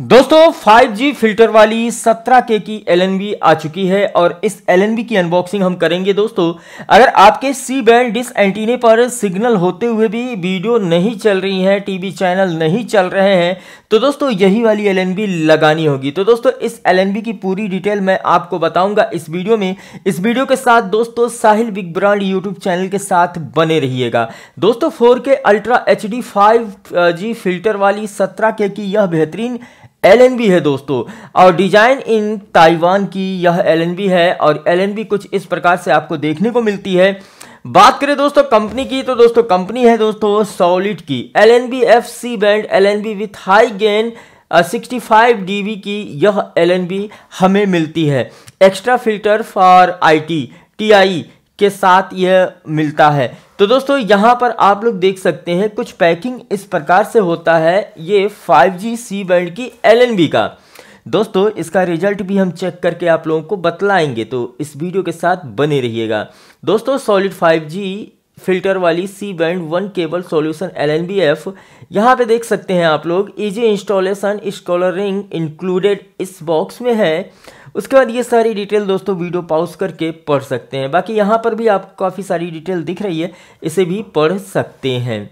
दोस्तों 5G filter वाली 17K के की एल आ चुकी है और इस एल की अनबॉक्सिंग हम करेंगे दोस्तों अगर आपके सी बैंड डिस एंटीने पर सिग्नल होते हुए भी वीडियो नहीं चल रही है टीवी चैनल नहीं चल रहे हैं तो दोस्तों यही वाली एल लगानी होगी तो दोस्तों इस एल की पूरी डिटेल मैं आपको बताऊंगा इस वीडियो में इस वीडियो के साथ दोस्तों Sahil big brand YouTube channel के साथ बने रहिएगा दोस्तों फोर के अल्ट्रा एच डी फिल्टर वाली सत्रह के की यह बेहतरीन एल है दोस्तों और डिजाइन इन ताइवान की यह एल है और एल कुछ इस प्रकार से आपको देखने को मिलती है बात करें दोस्तों कंपनी की तो दोस्तों कंपनी है दोस्तों सॉलिड की L N B F C band L N B with high gain sixty five D B की यह एल एन बी हमें मिलती है extra filter for I T T I के साथ यह मिलता है तो दोस्तों यहाँ पर आप लोग देख सकते हैं कुछ पैकिंग इस प्रकार से होता है ये 5G सी बैंड की एल का दोस्तों इसका रिजल्ट भी हम चेक करके आप लोगों को बतलाएंगे तो इस वीडियो के साथ बने रहिएगा दोस्तों सॉलिड 5G फिल्टर वाली C band one cable solution L N B F यहाँ पर देख सकते हैं आप लोग इजी इंस्टॉलेशन स्कॉलरिंग इंक्लूडेड इस बॉक्स में है उसके बाद ये सारी डिटेल दोस्तों वीडियो पॉज करके पढ़ सकते हैं बाकी यहाँ पर भी आपको काफ़ी सारी डिटेल दिख रही है इसे भी पढ़ सकते हैं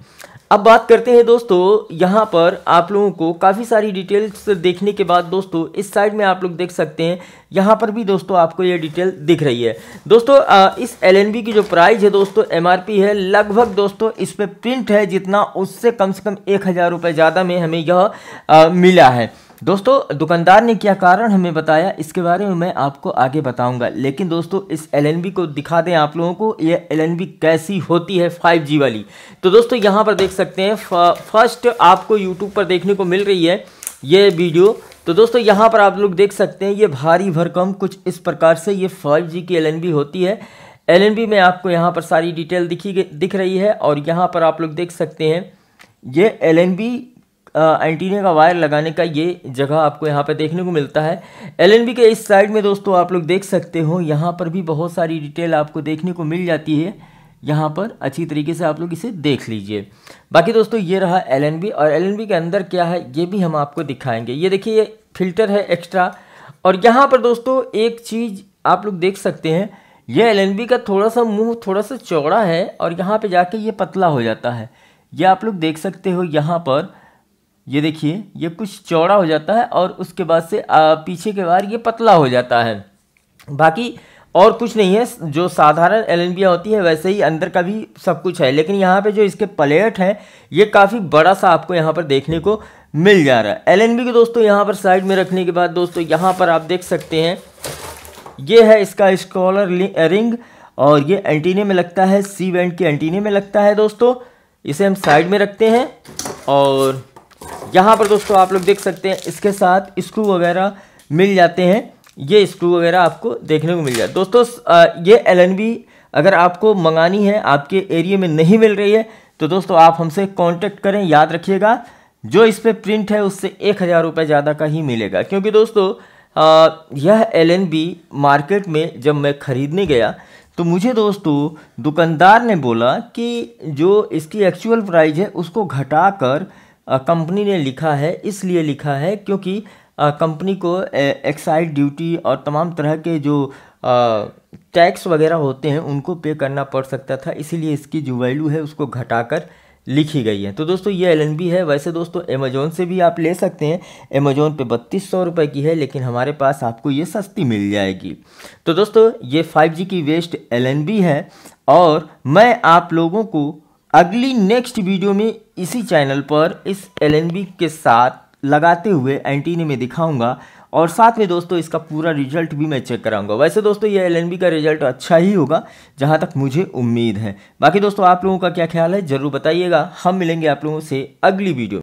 अब बात करते हैं दोस्तों यहाँ पर आप लोगों को काफ़ी सारी डिटेल्स देखने के बाद दोस्तों इस साइड में आप लोग देख सकते हैं यहाँ पर भी दोस्तों आपको ये डिटेल दिख रही है दोस्तों इस एल की जो प्राइस है दोस्तों एमआरपी है लगभग दोस्तों इस पर प्रिंट है जितना उससे कम से कम एक हज़ार रुपये ज़्यादा में हमें यह मिला है दोस्तों दुकानदार ने क्या कारण हमें बताया इसके बारे में मैं आपको आगे बताऊंगा लेकिन दोस्तों इस एल को दिखा दें आप लोगों को यह एल कैसी होती है 5G वाली तो दोस्तों यहाँ पर देख सकते हैं फर्स्ट आपको यूट्यूब पर देखने को मिल रही है ये वीडियो तो दोस्तों यहाँ पर आप लोग देख सकते हैं ये भारी भरकम कुछ इस प्रकार से ये फाइव की एल होती है एल में आपको यहाँ पर सारी डिटेल दिखी दिख रही है और यहाँ पर आप लोग देख सकते हैं ये एल एंटीना का वायर लगाने का ये जगह आपको यहाँ पे देखने को मिलता है एल के इस साइड में दोस्तों आप लोग देख सकते हो यहाँ पर भी बहुत सारी डिटेल आपको देखने को मिल जाती है यहाँ पर अच्छी तरीके से आप लोग इसे देख लीजिए बाकी दोस्तों ये रहा एल और एल के अंदर क्या है ये भी हम आपको दिखाएंगे ये देखिए ये फिल्टर है एक्स्ट्रा और यहाँ पर दोस्तों एक चीज़ आप लोग देख सकते हैं ये एल का थोड़ा सा मुंह थोड़ा सा चौड़ा है और यहाँ पे जाके ये पतला हो जाता है ये आप लोग देख सकते हो यहाँ पर ये देखिए ये कुछ चौड़ा हो जाता है और उसके बाद से आ, पीछे के बार ये पतला हो जाता है बाकी और कुछ नहीं है जो साधारण एल होती है वैसे ही अंदर का भी सब कुछ है लेकिन यहाँ पे जो इसके प्लेट हैं ये काफ़ी बड़ा सा आपको यहाँ पर देखने को मिल जा रहा है एलएनबी को दोस्तों यहाँ पर साइड में रखने के बाद दोस्तों यहाँ पर आप देख सकते हैं ये है इसका स्कॉलर रिंग और ये एंटीने में लगता है सी बैंड के एंटीने में लगता है दोस्तों इसे हम साइड में रखते हैं और यहाँ पर दोस्तों आप लोग देख सकते हैं इसके साथ स्क्रू वगैरह मिल जाते हैं ये स्क्रू वगैरह आपको देखने को मिल जाए दोस्तों ये एल अगर आपको मंगानी है आपके एरिए में नहीं मिल रही है तो दोस्तों आप हमसे कॉन्टेक्ट करें याद रखिएगा जो इस पर प्रिंट है उससे एक हज़ार रुपये ज़्यादा का ही मिलेगा क्योंकि दोस्तों आ, यह एल मार्केट में जब मैं ख़रीदने गया तो मुझे दोस्तों दुकानदार ने बोला कि जो इसकी एक्चुअल प्राइस है उसको घटाकर कर कंपनी ने लिखा है इसलिए लिखा है क्योंकि कंपनी को एक्साइज ड्यूटी और तमाम तरह के जो टैक्स वगैरह होते हैं उनको पे करना पड़ सकता था इसीलिए इसकी जो वैल्यू है उसको घटाकर लिखी गई है तो दोस्तों ये एल है वैसे दोस्तों अमेजोन से भी आप ले सकते हैं अमेजोन पे बत्तीस सौ रुपये की है लेकिन हमारे पास आपको ये सस्ती मिल जाएगी तो दोस्तों ये 5G की वेस्ट एल है और मैं आप लोगों को अगली नेक्स्ट वीडियो में इसी चैनल पर इस एल के साथ लगाते हुए एंटीने में दिखाऊंगा और साथ में दोस्तों इसका पूरा रिजल्ट भी मैं चेक कराऊंगा वैसे दोस्तों ये एल का रिजल्ट अच्छा ही होगा जहां तक मुझे उम्मीद है बाकी दोस्तों आप लोगों का क्या ख्याल है ज़रूर बताइएगा हम मिलेंगे आप लोगों से अगली वीडियो